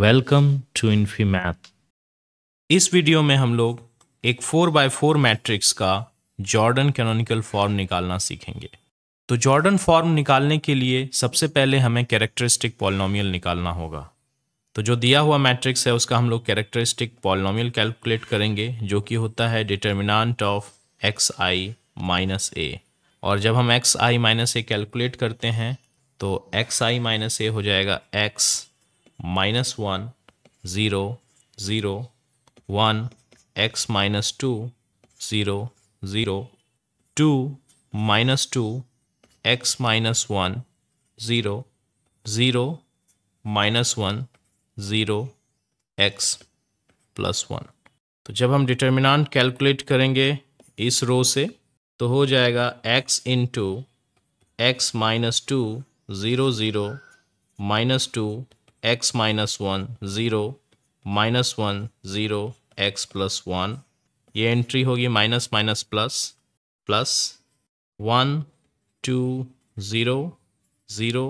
welcome to Infi Math इस video में हम लोग एक फोर बाय फोर मैट्रिक्स का जॉर्डन कैनोनिकल फॉर्म निकालना सीखेंगे तो जॉर्डन फॉर्म निकालने के लिए सबसे पहले हमें कैरेक्टरिस्टिक पॉलिनोमियल निकालना होगा तो जो दिया हुआ मैट्रिक्स है उसका हम लोग कैरेक्टरिस्टिक पॉलिनोमियल कैलकुलेट करेंगे जो कि होता है determinant of X I minus A और जब हम X I minus A calculate करते हैं तो एक्स आई माइनस ए हो जाएगा X minus one zero zero one X minus two zero zero two minus two X minus one zero zero minus one zero X plus one तो जब हम determinant calculate करेंगे इस रो से तो हो जाएगा X into X minus two zero zero minus two x minus one zero minus one zero X plus one ये एंट्री होगी minus minus plus plus one two zero zero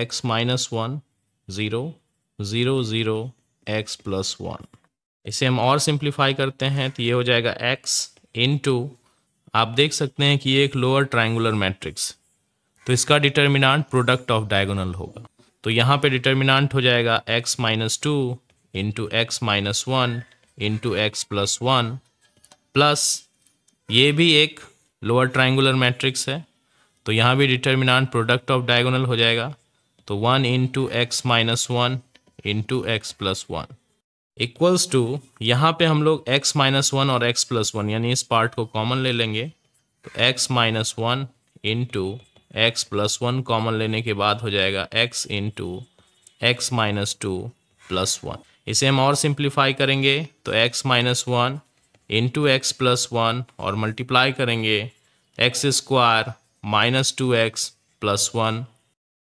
X minus one zero zero zero X plus one इसे हम और simplify करते हैं तो ये हो जाएगा एक्स इन टू आप देख सकते हैं कि ये एक लोअर ट्राइंगुलर मैट्रिक्स तो इसका डिटर्मिनाट प्रोडक्ट ऑफ डायगोनल होगा तो यहाँ पे डिटर्मिनांट हो जाएगा x minus two into X minus one into X plus one plus ये भी एक लोअर ट्राइंगुलर मैट्रिक्स है तो यहाँ भी डिटर्मिनांट प्रोडक्ट ऑफ डायगोनल हो जाएगा तो one into X minus one into X plus one equals to यहाँ पे हम लोग x माइनस वन और x प्लस वन यानी इस पार्ट को कॉमन ले लेंगे तो x minus one into X plus one common लेने के बाद हो जाएगा X into X minus two plus one इसे हम और सिंप्लीफाई करेंगे तो X minus one into X plus one और मल्टीप्लाई करेंगे X square minus two X plus one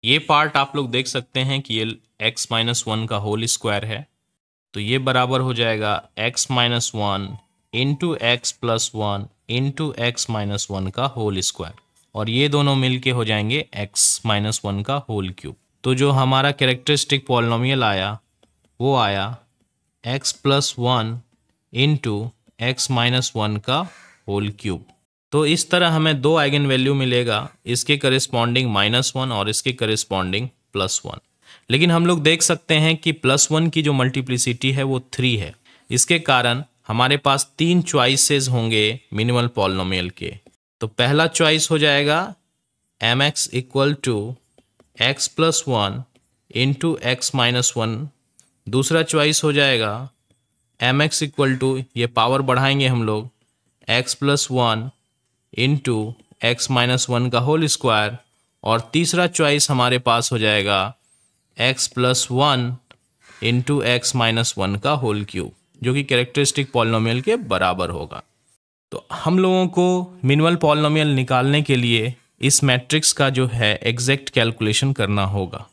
ये पार्ट आप लोग देख सकते हैं कि ये एक्स माइनस वन का होल स्क्वायर है तो ये बराबर हो जाएगा X minus one into X plus one into X minus one का होल स्क्वायर और ये दोनों मिलके हो जाएंगे एक्स माइनस वन का होल क्यूब तो जो हमारा कैरेक्टरिस्टिक पॉलिनोमियल आया वो आया X plus one into X minus one का होल क्यूब तो इस तरह हमें दो आइगन वैल्यू मिलेगा इसके करिस्पॉन्डिंग माइनस वन और इसके करिस्पॉन्डिंग प्लस वन लेकिन हम लोग देख सकते हैं कि प्लस वन की जो मल्टीप्लिसिटी है वो थ्री है इसके कारण हमारे पास तीन च्वाइसेस होंगे मिनिमल पॉलिनोमियल के तो पहला चॉइस हो जाएगा M X equal to X plus one into X minus one दूसरा चॉइस हो जाएगा एम एक्स इक्वल टू ये पावर बढ़ाएंगे हम लोग X plus one into X minus one का होल स्क्वायर और तीसरा चॉइस हमारे पास हो जाएगा X plus one into X minus one का होल क्यूब जो कि कैरेक्टरिस्टिक पॉलिनोमियल के बराबर होगा तो हम लोगों को मिनिमल पॉलिनोमियल निकालने के लिए इस मैट्रिक्स का जो है एग्जैक्ट कैलकुलेशन करना होगा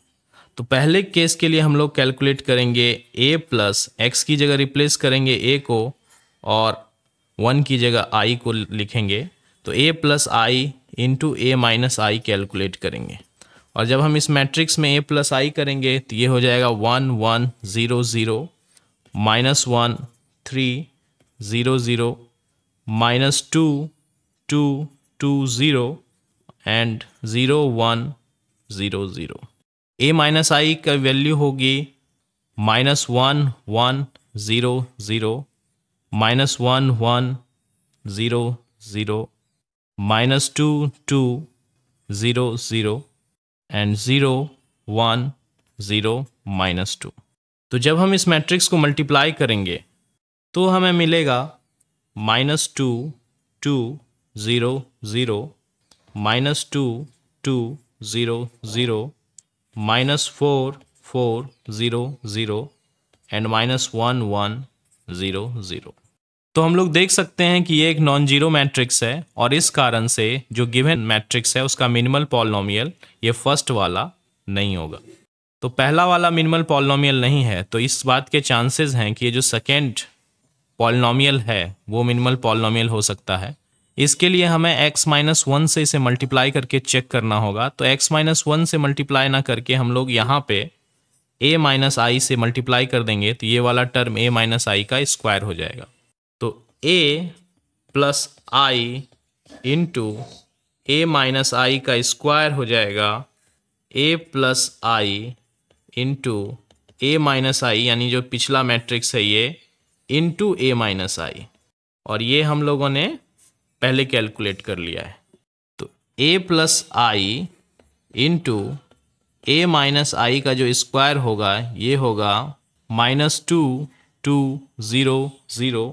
तो पहले केस के लिए हम लोग कैलकुलेट करेंगे ए प्लस एक्स की जगह रिप्लेस करेंगे ए को और वन की जगह आई को लिखेंगे तो A plus I into A minus I calculate करेंगे और जब हम इस मैट्रिक्स में ए प्लस आई करेंगे तो ये हो जाएगा one one zero zero minus one three zero zero minus two two two zero and zero one zero zero A minus I का वैल्यू होगी minus one one zero zero minus one one zero zero minus two two zero zero and zero one zero minus two तो जब हम इस matrix को multiply करेंगे तो हमें मिलेगा minus two two zero zero minus two two zero zero minus four four zero zero and minus one one zero zero तो हम लोग देख सकते हैं कि ये एक नॉन जीरो मैट्रिक्स है और इस कारण से जो गिवन मैट्रिक्स है उसका मिनिमल पॉलिनोमियल ये फर्स्ट वाला नहीं होगा तो पहला वाला मिनिमल पॉलिनोमियल नहीं है तो इस बात के चांसेस हैं कि ये जो सेकेंड पॉलिनोमियल है वो मिनिमल पॉलिनोमियल हो सकता है इसके लिए हमें x माइनस वन से इसे मल्टीप्लाई करके चेक करना होगा तो x माइनस वन से मल्टीप्लाई ना करके हम लोग यहाँ पे a माइनस आई से मल्टीप्लाई कर देंगे तो ये वाला टर्म a माइनस आई का स्क्वायर हो जाएगा तो a plus I into A minus I का स्क्वायर हो जाएगा A plus I into A minus I यानी जो पिछला मैट्रिक्स है ये इन टू ए माइनस आई और ये हम लोगों ने पहले कैलकुलेट कर लिया है तो A plus I into A minus I का जो स्क्वायर होगा ये होगा minus two two zero zero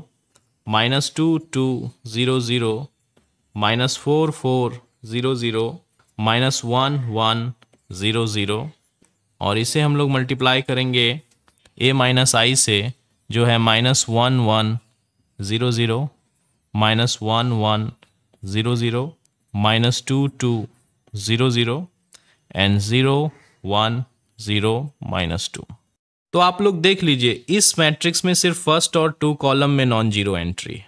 minus two two zero zero minus four four zero zero minus one one zero zero और इसे हम लोग मल्टीप्लाई करेंगे ए माइनस आई से जो है minus one one zero zero minus one one zero zero minus two two zero zero and zero one zero minus two तो आप लोग देख लीजिए इस मैट्रिक्स में सिर्फ फर्स्ट और टू कॉलम में नॉन जीरो एंट्री है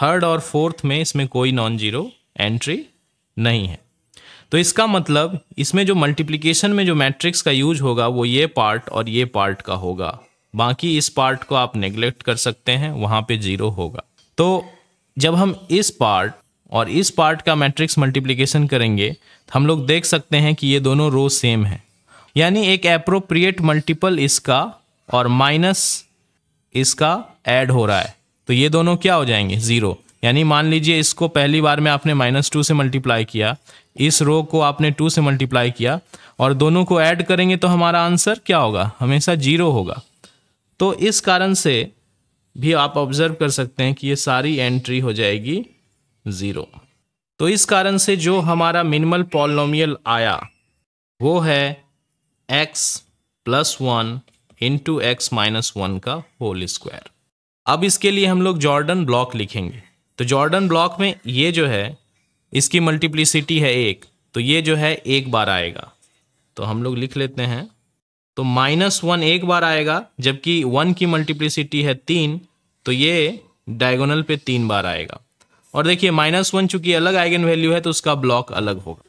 थर्ड और फोर्थ में इसमें कोई नॉन जीरो एंट्री नहीं है तो इसका मतलब इसमें जो मल्टीप्लिकेशन में जो मैट्रिक्स का यूज होगा वो ये पार्ट और ये पार्ट का होगा बाकी इस पार्ट को आप नेग्लेक्ट कर सकते हैं वहाँ पे जीरो होगा तो जब हम इस पार्ट और इस पार्ट का मैट्रिक्स मल्टीप्लिकेशन करेंगे तो हम लोग देख सकते हैं कि ये दोनों रो सेम है यानी एक अप्रोप्रिएट मल्टीपल इसका और माइनस इसका एड हो रहा है तो ये दोनों क्या हो जाएंगे ज़ीरो यानी मान लीजिए इसको पहली बार में आपने माइनस टू से मल्टीप्लाई किया इस रो को आपने टू से मल्टीप्लाई किया और दोनों को ऐड करेंगे तो हमारा आंसर क्या होगा हमेशा जीरो होगा तो इस कारण से भी आप ऑब्ज़र्व कर सकते हैं कि ये सारी एंट्री हो जाएगी ज़ीरो तो इस कारण से जो हमारा मिनिमल पॉलिनोमियल आया वो है X plus one into X minus one का होल स्क्वायर अब इसके लिए हम लोग जॉर्डन ब्लॉक लिखेंगे तो जॉर्डन ब्लॉक में ये जो है इसकी मल्टीप्लिसिटी है एक तो ये जो है एक बार आएगा तो हम लोग लिख लेते हैं तो माइनस वन एक बार आएगा जबकि वन की मल्टीप्लिसिटी है तीन तो ये डायगोनल पे तीन बार आएगा और देखिए माइनस वन चूंकि अलग आइगन वैल्यू है तो उसका ब्लॉक अलग होगा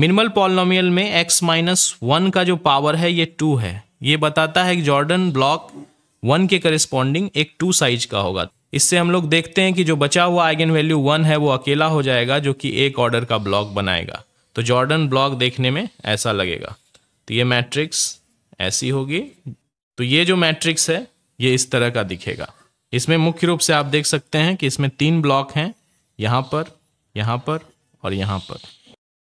मिनिमल पॉलिनोमियल में एक्स माइनस वन का जो पावर है ये टू है ये बताता है कि जॉर्डन ब्लॉक वन के करिस्पॉन्डिंग एक टू साइज का होगा इससे हम लोग देखते हैं कि जो बचा हुआ आइगन वैल्यू वन है वो अकेला हो जाएगा जो कि एक ऑर्डर का ब्लॉक बनाएगा तो जॉर्डन ब्लॉक देखने में ऐसा लगेगा तो ये मैट्रिक्स ऐसी होगी तो ये जो मैट्रिक्स है ये इस तरह का दिखेगा इसमें मुख्य रूप से आप देख सकते हैं कि इसमें तीन ब्लॉक हैं यहाँ पर यहाँ पर और यहाँ पर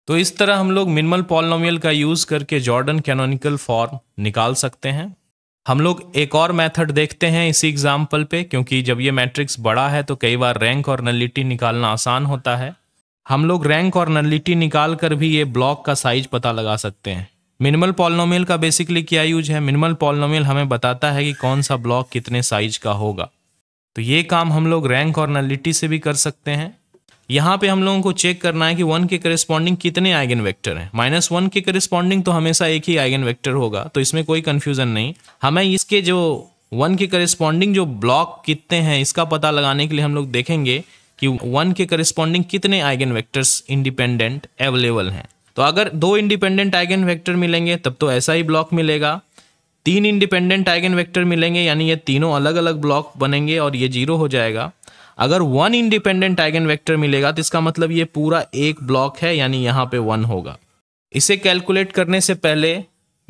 तो इस तरह हम लोग मिनिमल पॉलिनोमियल का यूज़ करके जॉर्डन कैनोनिकल फॉर्म निकाल सकते हैं हम लोग एक और मेथड देखते हैं इसी एग्जाम्पल पे क्योंकि जब ये मैट्रिक्स बड़ा है तो कई बार रैंक और नलिटी निकालना आसान होता है हम लोग रैंक और नलिटी निकाल कर भी ये ब्लॉक का साइज पता लगा सकते हैं मिनिमल पॉलिनोमियल का बेसिकली क्या यूज है मिनिमल पॉलिनोमियल हमें बताता है कि कौन सा ब्लॉक कितने साइज का होगा तो ये काम हम लोग रैंक और नलिटी से भी कर सकते हैं यहाँ पे हम लोगों को चेक करना है कि वन के करिस्पॉन्डिंग कितने आइगन वेक्टर हैं माइनस वन के करस्पॉन्डिंग तो हमेशा एक ही आइगन वेक्टर होगा तो इसमें कोई कन्फ्यूजन नहीं हमें इसके जो वन के करिस्पॉन्डिंग जो ब्लॉक कितने हैं इसका पता लगाने के लिए हम लोग देखेंगे कि वन के करिस्पॉन्डिंग कितने आइगन वेक्टर्स इंडिपेंडेंट अवेलेबल हैं तो अगर दो इंडिपेंडेंट आइगन वेक्टर मिलेंगे तब तो ऐसा ही ब्लॉक मिलेगा तीन इंडिपेंडेंट आइगन वेक्टर मिलेंगे यानी ये तीनों अलग अलग ब्लॉक बनेंगे और ये जीरो हो जाएगा अगर वन इंडिपेंडेंट आइगन वेक्टर मिलेगा तो इसका मतलब ये पूरा एक ब्लॉक है यानी यहाँ पे वन होगा इसे कैलकुलेट करने से पहले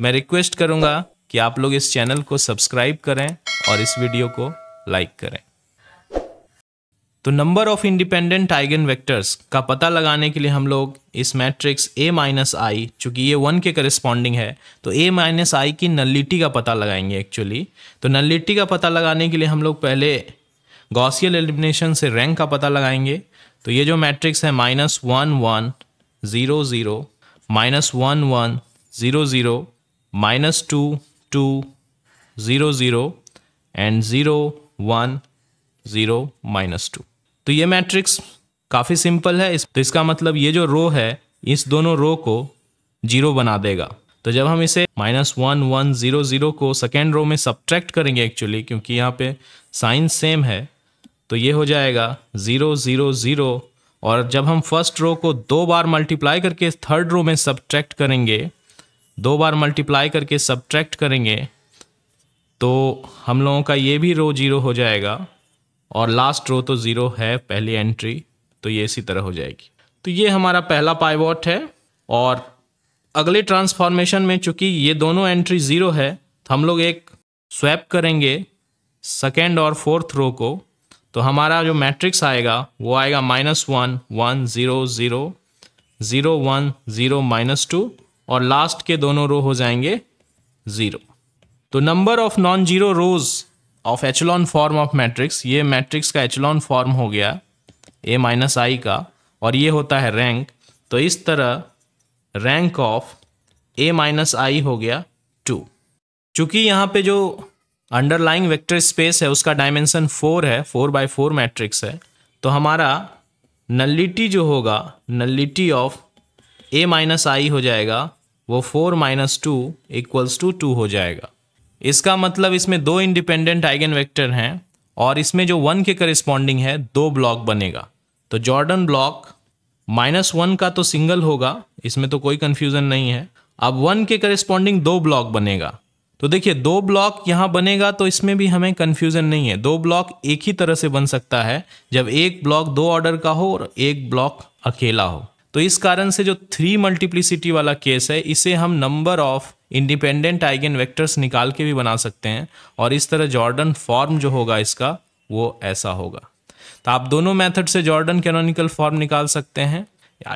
मैं रिक्वेस्ट करूँगा कि आप लोग इस चैनल को सब्सक्राइब करें और इस वीडियो को लाइक करें तो number of independent eigen vectors का पता लगाने के लिए हम लोग इस मैट्रिक्स ए माइनस आई चूँकि ये वन के करिस्पॉन्डिंग है तो ए माइनस आई की नलिटी का पता लगाएंगे एक्चुअली तो नलिटी का पता लगाने के लिए हम लोग पहले गॉसियल एलिमिनेशन से रैंक का पता लगाएंगे तो ये जो मैट्रिक्स है minus one one zero zero minus one one zero zero minus two two zero zero and zero one zero minus two तो ये मैट्रिक्स काफ़ी सिंपल है इस तो इसका मतलब ये जो रो है इस दोनों रो को जीरो बना देगा तो जब हम इसे minus one one zero zero को सेकेंड रो में सब्ट्रैक्ट करेंगे एक्चुअली क्योंकि यहाँ पे साइन सेम है तो ये हो जाएगा ज़ीरो ज़ीरो ज़ीरो और जब हम फर्स्ट रो को दो बार मल्टीप्लाई करके थर्ड रो में सब्ट्रैक्ट करेंगे दो बार मल्टीप्लाई करके सब्ट्रैक्ट करेंगे तो हम लोगों का ये भी रो जीरो हो जाएगा और लास्ट रो तो ज़ीरो है पहली एंट्री तो ये इसी तरह हो जाएगी तो ये हमारा पहला पाइवॉट है और अगले ट्रांसफॉर्मेशन में चूंकि ये दोनों एंट्री ज़ीरो है तो हम लोग एक स्वैप करेंगे सेकेंड और फोर्थ रो को तो हमारा जो मैट्रिक्स आएगा वो आएगा minus one one zero zero zero one zero minus two और लास्ट के दोनों रो हो जाएंगे ज़ीरो तो number of non zero rows of echelon form of matrix ये मैट्रिक्स का एचलॉन फॉर्म हो गया ए माइनस आई का और ये होता है रैंक तो इस तरह rank of A minus I हो गया टू चूँकि यहाँ पे जो अंडरलाइंग वेक्टर स्पेस है उसका डायमेंशन फोर है फोर बाई फोर मैट्रिक्स है तो हमारा नलिटी जो होगा nullity of A minus I हो जाएगा वो four minus two equals to two हो जाएगा इसका मतलब इसमें दो इंडिपेंडेंट आइगन वेक्टर हैं और इसमें जो वन के करस्पॉन्डिंग है दो ब्लॉक बनेगा तो जॉर्डन ब्लॉक माइनस वन का तो सिंगल होगा इसमें तो कोई कन्फ्यूज़न नहीं है अब वन के करिस्पॉन्डिंग दो ब्लॉक बनेगा तो देखिए दो ब्लॉक यहाँ बनेगा तो इसमें भी हमें कन्फ्यूज़न नहीं है दो ब्लॉक एक ही तरह से बन सकता है जब एक ब्लॉक दो ऑर्डर का हो और एक ब्लॉक अकेला हो तो इस कारण से जो थ्री मल्टीप्लिसिटी वाला केस है इसे हम number of independent eigen vectors निकाल के भी बना सकते हैं और इस तरह जॉर्डन फॉर्म जो होगा इसका वो ऐसा होगा तो आप दोनों मेथड से जॉर्डन कैनोनिकल फॉर्म निकाल सकते हैं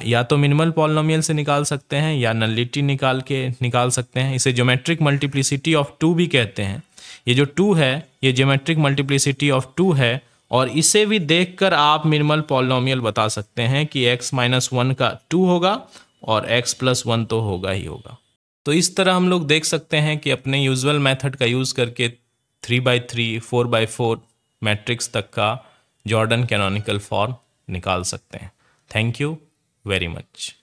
या, तो मिनिमल पॉलिनोमियल से निकाल सकते हैं या नलिटी निकाल के निकाल सकते हैं इसे ज्योमेट्रिक मल्टीप्लिसिटी ऑफ टू भी कहते हैं ये जो टू है ये ज्योमेट्रिक मल्टीप्लिसिटी ऑफ टू है और इसे भी देखकर आप मिनिमल पॉलिनोमियल बता सकते हैं कि x माइनस वन का टू होगा और x प्लस वन तो होगा ही होगा तो इस तरह हम लोग देख सकते हैं कि अपने यूजुअल मेथड का यूज़ करके three by three four by four matrix तक का जॉर्डन कैनोनिकल फॉर्म निकाल सकते हैं थैंक यू वेरी मच